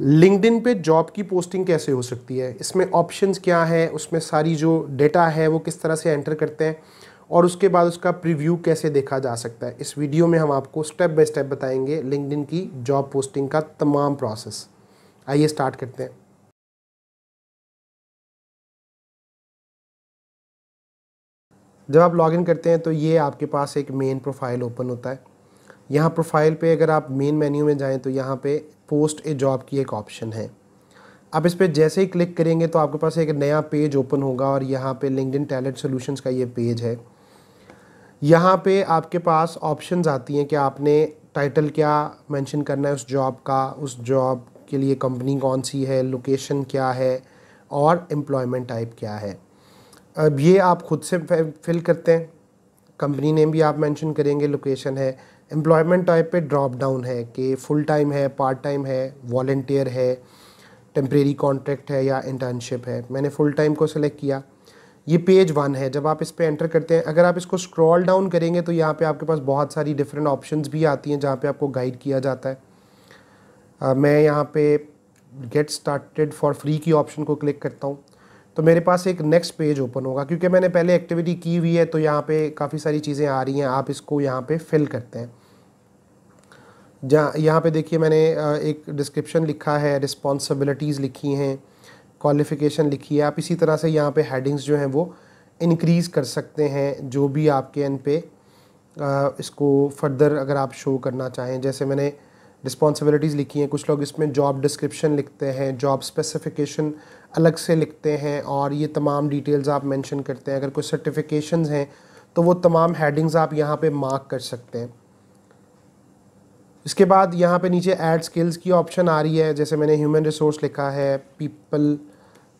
LinkedIn पे job की posting कैसे हो सकती है इसमें ऑप्शंस क्या है उसमें सारी जो डेटा है वो किस तरह से एंटर करते हैं और उसके बाद उसका प्रीव्यू कैसे देखा जा सकता है इस वीडियो में हम आपको स्टेप बाय स्टेप बताएंगे लिंकडिन की जॉब पोस्टिंग का तमाम प्रोसेस आइए स्टार्ट करते हैं जब आप लॉगिन करते हैं तो ये आपके पास एक मेन प्रोफाइल ओपन होता है यहाँ प्रोफाइल पे अगर आप मेन मेन्यू में जाएँ तो यहाँ पे पोस्ट ए जॉब की एक ऑप्शन है आप इस पर जैसे ही क्लिक करेंगे तो आपके पास एक नया पेज ओपन होगा और यहाँ पे लिंकड टैलेंट सोल्यूशंस का ये पेज है यहाँ पे आपके पास ऑप्शंस आती हैं कि आपने टाइटल क्या मेंशन करना है उस जॉब का उस जॉब के लिए कंपनी कौन सी है लोकेशन क्या है और एम्प्लॉयमेंट टाइप क्या है अब ये आप खुद से फिल करते हैं कंपनी नेम भी आप मेंशन करेंगे लोकेशन है एम्प्लॉयमेंट टाइप पे ड्रॉप डाउन है कि फुल टाइम है पार्ट टाइम है वॉल्टियर है टेम्प्रेरी कॉन्ट्रैक्ट है या इंटर्नशिप है मैंने फुल टाइम को सिलेक्ट किया ये पेज वन है जब आप इस पर एंटर करते हैं अगर आप इसको स्क्रॉल डाउन करेंगे तो यहाँ पे आपके पास बहुत सारी डिफरेंट ऑप्शंस भी आती हैं जहाँ पे आपको गाइड किया जाता है आ, मैं यहाँ पे गेट स्टार्टेड फॉर फ्री की ऑप्शन को क्लिक करता हूँ तो मेरे पास एक नेक्स्ट पेज ओपन होगा क्योंकि मैंने पहले एक्टिविटी की हुई है तो यहाँ पे काफ़ी सारी चीज़ें आ रही हैं आप इसको यहाँ पे फिल करते हैं जहाँ यहाँ पे देखिए मैंने एक डिस्क्रिप्शन लिखा है रिस्पॉन्सिबिलिटीज़ लिखी हैं क्वालिफ़िकेशन लिखी है आप इसी तरह से यहाँ पे हेडिंग्स जो हैं वो इनक्रीज़ कर सकते हैं जो भी आपके एन पे इसको फर्दर अगर आप शो करना चाहें जैसे मैंने रिस्पॉन्सिबिलिटीज़ लिखी हैं कुछ लोग इसमें जॉब डिस्क्रिप्शन लिखते हैं जॉब स्पेसिफिकेशन अलग से लिखते हैं और ये तमाम डिटेल्स आप मेंशन करते हैं अगर कोई सर्टिफिकेशन हैं तो वो तमाम हेडिंग्स आप यहाँ पे मार्क कर सकते हैं इसके बाद यहाँ पे नीचे ऐड स्किल्स की ऑप्शन आ रही है जैसे मैंने ह्यूमन रिसोर्स लिखा है पीपल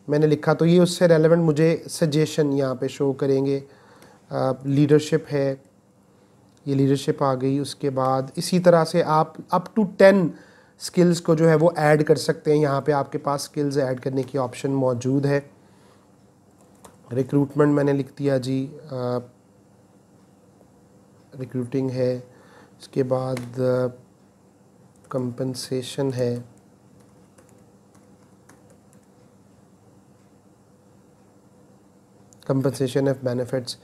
मैंने लिखा तो ये उससे रेलिवेंट मुझे सजेशन यहाँ पे शो करेंगे लीडरशिप है ये लीडरशिप आ गई उसके बाद इसी तरह से आप अप टू टेन स्किल्स को जो है वो ऐड कर सकते हैं यहाँ पे आपके पास स्किल्स ऐड करने की ऑप्शन मौजूद है रिक्रूटमेंट मैंने लिख दिया जी रिक्रूटिंग है उसके बाद कंपनसेशन है कंपनसेशन ऑफ बेनिफिट्स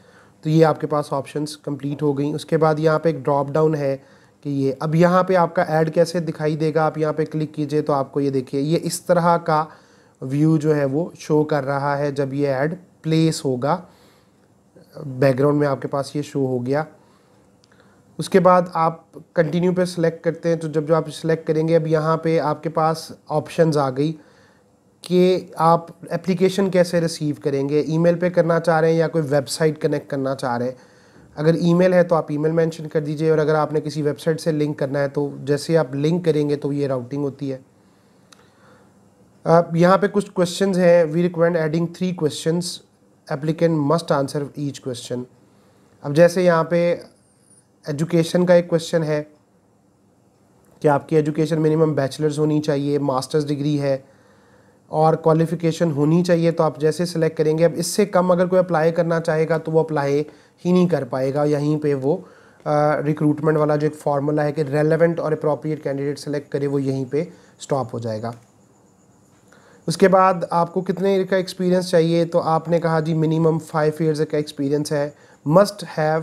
तो ये आपके पास ऑप्शंस कंप्लीट हो गई उसके बाद यहाँ पे एक ड्रॉप डाउन है कि ये अब यहाँ पे आपका ऐड कैसे दिखाई देगा आप यहाँ पे क्लिक कीजिए तो आपको ये देखिए ये इस तरह का व्यू जो है वो शो कर रहा है जब ये ऐड प्लेस होगा बैकग्राउंड में आपके पास ये शो हो गया उसके बाद आप कंटिन्यू पे सिलेक्ट करते हैं तो जब जो आप सिलेक्ट करेंगे अब यहाँ पे आपके पास ऑप्शंस आ गई कि आप एप्लीकेशन कैसे रिसीव करेंगे ईमेल पे करना चाह रहे हैं या कोई वेबसाइट कनेक्ट करना चाह रहे हैं अगर ईमेल है तो आप ईमेल मेंशन कर दीजिए और अगर आपने किसी वेबसाइट से लिंक करना है तो जैसे आप लिंक करेंगे तो ये राउटिंग होती है यहाँ पे कुछ क्वेश्चन हैं we recommend adding three question applicant must answer each question अब जैसे यहाँ पे एजुकेशन का एक क्वेश्चन है कि आपकी एजुकेशन मिनिमम बैचलर्स होनी चाहिए मास्टर्स डिग्री है और क्वालिफिकेशन होनी चाहिए तो आप जैसे सेलेक्ट करेंगे अब इससे कम अगर कोई अप्लाई करना चाहेगा तो वो अप्लाई ही नहीं कर पाएगा यहीं पे वो रिक्रूटमेंट वाला जो एक फार्मूला है कि रेलेवेंट और अप्रोप्रिएट कैंडिडेट सेलेक्ट करे वो यहीं पे स्टॉप हो जाएगा उसके बाद आपको कितने ईयर का एक्सपीरियंस चाहिए तो आपने कहा जी मिनिमम फाइव ईयर्स का एक्सपीरियंस है मस्ट हैव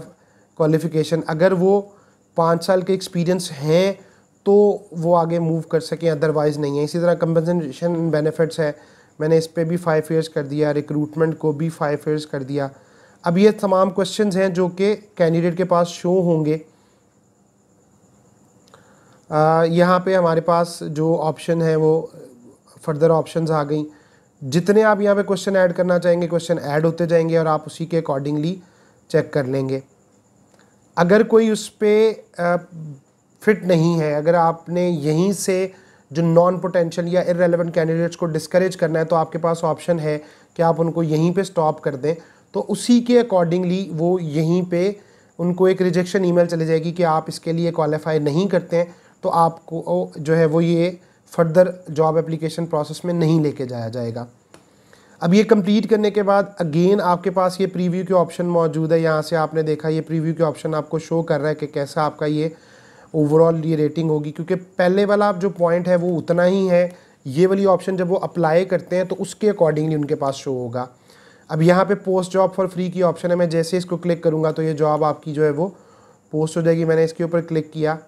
क्वालिफिकेशन अगर वो पाँच साल के एक्सपीरियंस हैं तो वो आगे मूव कर सकें अदरवाइज़ नहीं है इसी तरह कंपनसेशन एंड बेनिफिट्स है मैंने इस पर भी फाइव ईयर्स कर दिया रिक्रूटमेंट को भी फाइव ईयर्स कर दिया अब ये तमाम क्वेश्चन हैं जो कि कैंडिडेट के पास शो होंगे यहाँ पे हमारे पास जो ऑप्शन है वो फर्दर ऑप्शंस आ गई जितने आप यहाँ पे क्वेश्चन ऐड करना चाहेंगे क्वेश्चन ऐड होते जाएंगे और आप उसी के अकॉर्डिंगली चेक कर लेंगे अगर कोई उस पर फिट नहीं है अगर आपने यहीं से जो नॉन पोटेंशियल या इरेलीवेंट कैंडिडेट्स को डिस्करेज करना है तो आपके पास ऑप्शन है कि आप उनको यहीं पे स्टॉप कर दें तो उसी के अकॉर्डिंगली वो यहीं पे उनको एक रिजेक्शन ईमेल चली जाएगी कि आप इसके लिए क्वालिफाई नहीं करते हैं तो आपको जो है वो ये फर्दर जॉब एप्लीकेशन प्रोसेस में नहीं लेके जाया जाएगा अब ये कंप्लीट करने के बाद अगेन आपके पास ये प्रीव्यू के ऑप्शन मौजूद है यहाँ से आपने देखा ये प्रीव्यू के ऑप्शन आपको शो कर रहा है कि कैसा आपका ये ओवरऑल ये रेटिंग होगी क्योंकि पहले वाला आप जो पॉइंट है वो उतना ही है ये वाली ऑप्शन जब वो अप्लाई करते हैं तो उसके अकॉर्डिंगली उनके पास शो होगा अब यहाँ पे पोस्ट जॉब फॉर फ्री की ऑप्शन है मैं जैसे इसको क्लिक करूँगा तो ये जॉब आपकी जो है वो पोस्ट हो जाएगी मैंने इसके ऊपर क्लिक किया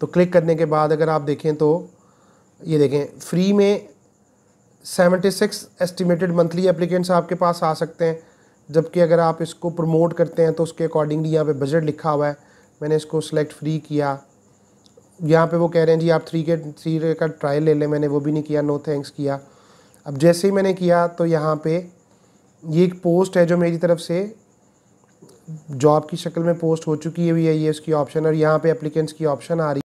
तो क्लिक करने के बाद अगर आप देखें तो ये देखें फ्री में 76 एस्टिमेटेड मंथली एप्लीकेंट्स आपके पास आ सकते हैं जबकि अगर आप इसको प्रमोट करते हैं तो उसके अकॉर्डिंगली यहाँ पे बजट लिखा हुआ है मैंने इसको सेलेक्ट फ्री किया यहाँ पे वो कह रहे हैं जी आप थ्री के थ्री का ट्रायल ले लें मैंने वो भी नहीं किया नो थैंक्स किया अब जैसे ही मैंने किया तो यहाँ पे ये एक पोस्ट है जो मेरी तरफ से जॉब की शक्ल में पोस्ट हो चुकी हुई है ये इसकी ऑप्शन और यहाँ पे अप्लीकेंट्स की ऑप्शन आ रही है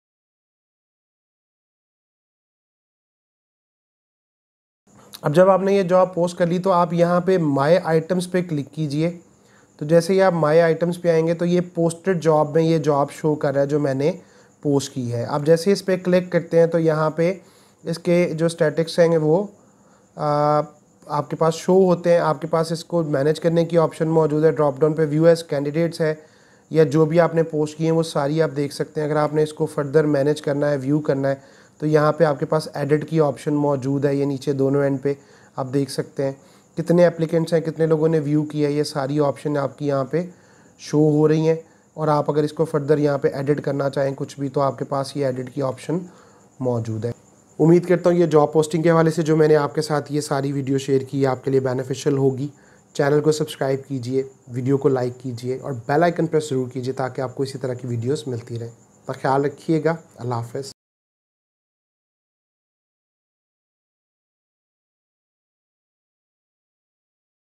अब जब आपने ये जॉब पोस्ट कर ली तो आप यहाँ पे माय आइटम्स पे क्लिक कीजिए तो जैसे ही आप माई आइटम्स पे आएंगे तो ये पोस्टेड जॉब में ये जॉब शो कर रहा है जो मैंने पोस्ट की है आप जैसे इस पर क्लिक करते हैं तो यहाँ पे इसके जो स्टैटिक्स हैं वो आ, आपके पास शो होते हैं आपके पास इसको मैनेज करने की ऑप्शन मौजूद है drop down view as candidates है या जो भी आपने पोस्ट किए हैं वो सारी आप देख सकते हैं अगर आपने इसको फर्दर मैनेज करना है व्यू करना है तो यहाँ पे आपके पास एडिट की ऑप्शन मौजूद है ये नीचे दोनों एंड पे आप देख सकते हैं कितने एप्लीकेंट्स हैं कितने लोगों ने व्यू किया ये सारी ऑप्शन आपकी यहाँ पे शो हो रही हैं और आप अगर इसको फर्दर यहाँ पे एडिट करना चाहें कुछ भी तो आपके पास ये एडिट की ऑप्शन मौजूद है उम्मीद करता हूँ ये जॉब पोस्टिंग के हवाले से जो मैंने आपके साथ ये सारी वीडियो शेयर की आपके लिए बेनिफिशियल होगी चैनल को सब्सक्राइब कीजिए वीडियो को लाइक कीजिए और बेलाइकन प्रेस ज़रूर कीजिए ताकि आपको इसी तरह की वीडियोज़ मिलती रहें तो ख्याल रखिएगा अल्लाह हाफ